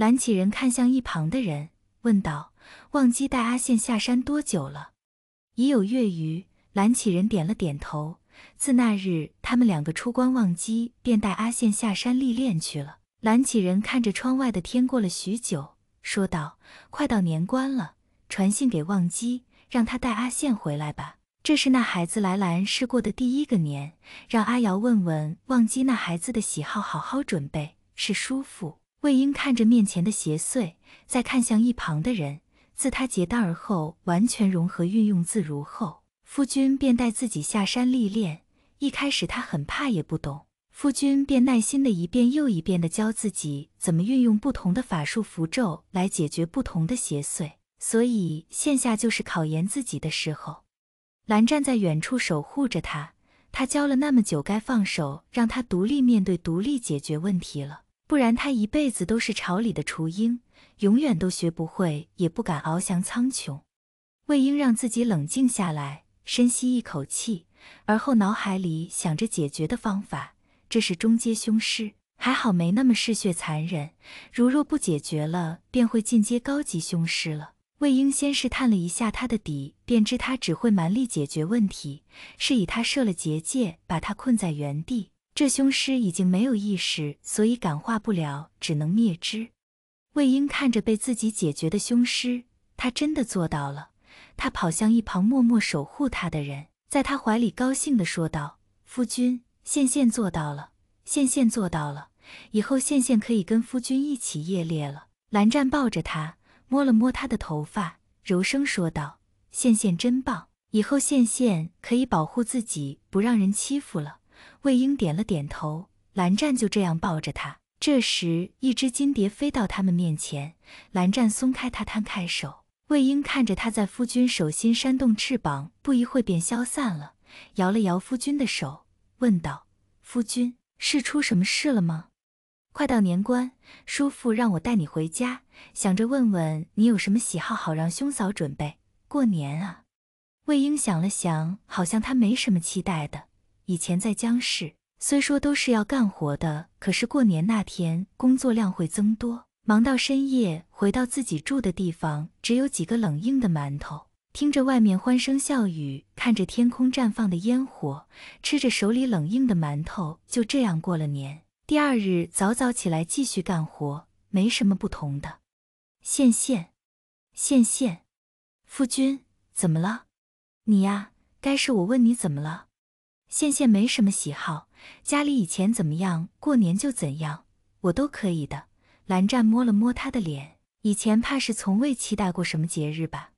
蓝启仁看向一旁的人，问道：“忘机带阿羡下山多久了？”已有月余。蓝启仁点了点头。自那日他们两个出关，忘机便带阿羡下山历练去了。蓝启仁看着窗外的天，过了许久，说道：“快到年关了，传信给忘机，让他带阿羡回来吧。这是那孩子来蓝氏过的第一个年，让阿瑶问问忘机那孩子的喜好，好好准备。是叔父。”魏婴看着面前的邪祟，再看向一旁的人。自他结丹而后完全融合运用自如后，夫君便带自己下山历练。一开始他很怕也不懂，夫君便耐心的一遍又一遍的教自己怎么运用不同的法术符咒来解决不同的邪祟。所以现下就是考验自己的时候。蓝湛在远处守护着他，他教了那么久，该放手让他独立面对、独立解决问题了。不然他一辈子都是朝里的雏鹰，永远都学不会，也不敢翱翔苍穹。魏婴让自己冷静下来，深吸一口气，而后脑海里想着解决的方法。这是中阶凶师，还好没那么嗜血残忍。如若不解决了，便会进阶高级凶师了。魏婴先试探了一下他的底，便知他只会蛮力解决问题，是以他设了结界，把他困在原地。这凶尸已经没有意识，所以感化不了，只能灭之。魏婴看着被自己解决的凶尸，他真的做到了。他跑向一旁默默守护他的人，在他怀里高兴的说道：“夫君，羡羡做到了，羡羡做到了。以后羡羡可以跟夫君一起夜猎了。”蓝湛抱着他，摸了摸他的头发，柔声说道：“羡羡真棒，以后羡羡可以保护自己，不让人欺负了。”魏婴点了点头，蓝湛就这样抱着他。这时，一只金蝶飞到他们面前，蓝湛松开他，摊开手。魏婴看着他在夫君手心扇动翅膀，不一会便消散了，摇了摇夫君的手，问道：“夫君，是出什么事了吗？快到年关，叔父让我带你回家，想着问问你有什么喜好，好让兄嫂准备过年啊。”魏婴想了想，好像他没什么期待的。以前在江市，虽说都是要干活的，可是过年那天工作量会增多，忙到深夜，回到自己住的地方，只有几个冷硬的馒头。听着外面欢声笑语，看着天空绽放的烟火，吃着手里冷硬的馒头，就这样过了年。第二日早早起来继续干活，没什么不同的。羡羡羡羡，夫君怎么了？你呀，该是我问你怎么了。羡羡没什么喜好，家里以前怎么样，过年就怎样，我都可以的。蓝湛摸了摸他的脸，以前怕是从未期待过什么节日吧，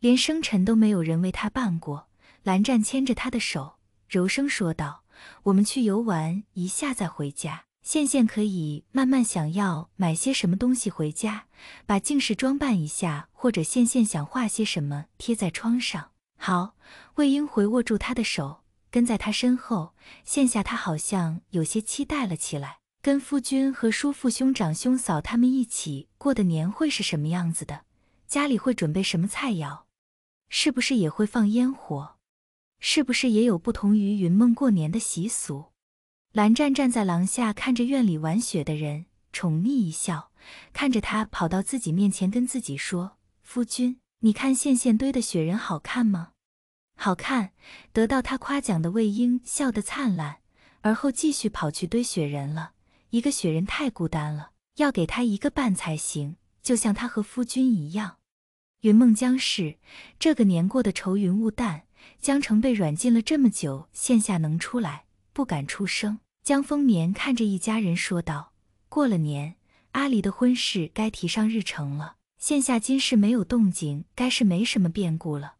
连生辰都没有人为他办过。蓝湛牵着他的手，柔声说道：“我们去游玩一下再回家，羡羡可以慢慢想要买些什么东西回家，把净室装扮一下，或者羡羡想画些什么贴在窗上。”好，魏婴回握住他的手。跟在他身后，现下他好像有些期待了起来。跟夫君和叔父、兄长、兄嫂他们一起过的年会是什么样子的？家里会准备什么菜肴？是不是也会放烟火？是不是也有不同于云梦过年的习俗？蓝湛站在廊下，看着院里玩雪的人，宠溺一笑，看着他跑到自己面前，跟自己说：“夫君，你看线线堆的雪人好看吗？”好看，得到他夸奖的魏婴笑得灿烂，而后继续跑去堆雪人了。一个雪人太孤单了，要给他一个伴才行，就像他和夫君一样。云梦江氏，这个年过的愁云雾淡。江澄被软禁了这么久，现下能出来，不敢出声。江丰年看着一家人说道：“过了年，阿离的婚事该提上日程了。现下今世没有动静，该是没什么变故了。”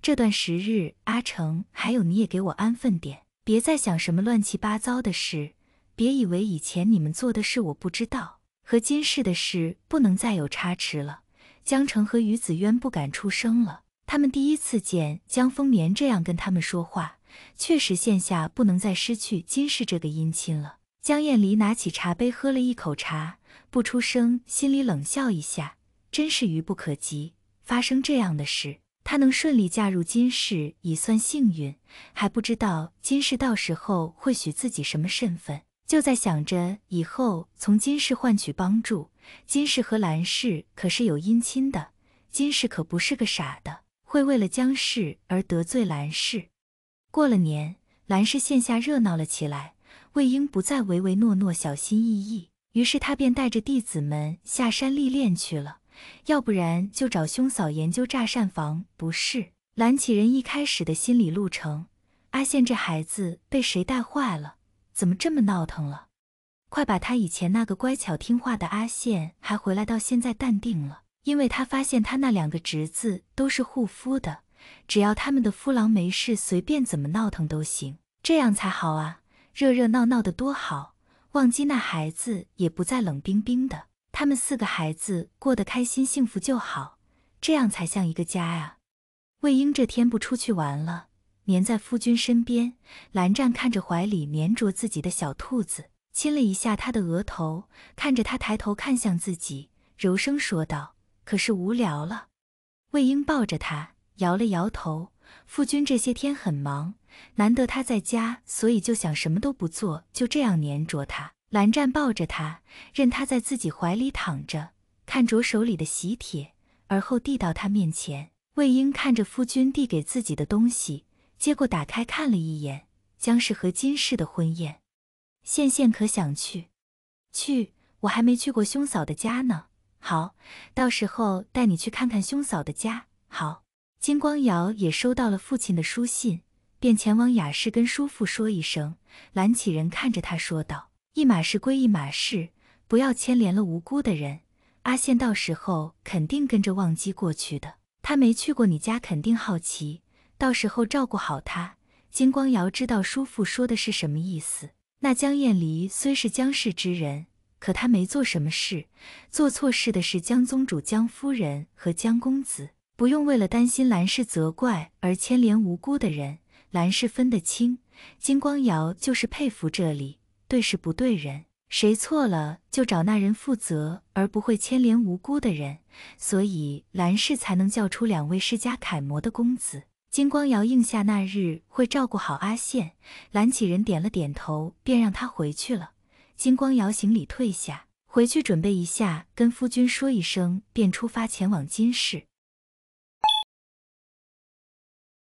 这段时日，阿成，还有你也给我安分点，别再想什么乱七八糟的事。别以为以前你们做的事我不知道，和金氏的事不能再有差池了。江澄和于子渊不敢出声了，他们第一次见江丰年这样跟他们说话，确实现下不能再失去金氏这个姻亲了。江艳离拿起茶杯喝了一口茶，不出声，心里冷笑一下，真是愚不可及，发生这样的事。她能顺利嫁入金氏已算幸运，还不知道金氏到时候会许自己什么身份。就在想着以后从金氏换取帮助。金氏和兰氏可是有姻亲的，金氏可不是个傻的，会为了江氏而得罪兰氏。过了年，兰氏线下热闹了起来，魏婴不再唯唯诺诺、小心翼翼，于是他便带着弟子们下山历练去了。要不然就找兄嫂研究炸膳房，不是？蓝启仁一开始的心理路程，阿羡这孩子被谁带坏了？怎么这么闹腾了？快把他以前那个乖巧听话的阿羡还回来！到现在淡定了，因为他发现他那两个侄子都是护肤的，只要他们的夫郎没事，随便怎么闹腾都行，这样才好啊！热热闹闹的多好，忘记那孩子也不再冷冰冰的。他们四个孩子过得开心幸福就好，这样才像一个家啊！魏婴这天不出去玩了，黏在夫君身边。蓝湛看着怀里黏着自己的小兔子，亲了一下他的额头，看着他抬头看向自己，柔声说道：“可是无聊了。”魏婴抱着他摇了摇头：“夫君这些天很忙，难得他在家，所以就想什么都不做，就这样黏着他。”蓝湛抱着他，任他在自己怀里躺着，看着手里的喜帖，而后递到他面前。魏婴看着夫君递给自己的东西，接过打开看了一眼，将是和金氏的婚宴，羡羡可想去？去，我还没去过兄嫂的家呢。好，到时候带你去看看兄嫂的家。好。金光瑶也收到了父亲的书信，便前往雅室跟叔父说一声。蓝启仁看着他说道。一码事归一码事，不要牵连了无辜的人。阿羡到时候肯定跟着忘机过去的，他没去过你家，肯定好奇。到时候照顾好他。金光瑶知道叔父说的是什么意思。那江晏离虽是江氏之人，可他没做什么事，做错事的是江宗主、江夫人和江公子。不用为了担心兰氏责怪而牵连无辜的人。兰氏分得清。金光瑶就是佩服这里。对事不对人，谁错了就找那人负责，而不会牵连无辜的人，所以兰氏才能叫出两位世家楷模的公子。金光瑶应下，那日会照顾好阿羡。兰启人点了点头，便让他回去了。金光瑶行礼退下，回去准备一下，跟夫君说一声，便出发前往金氏。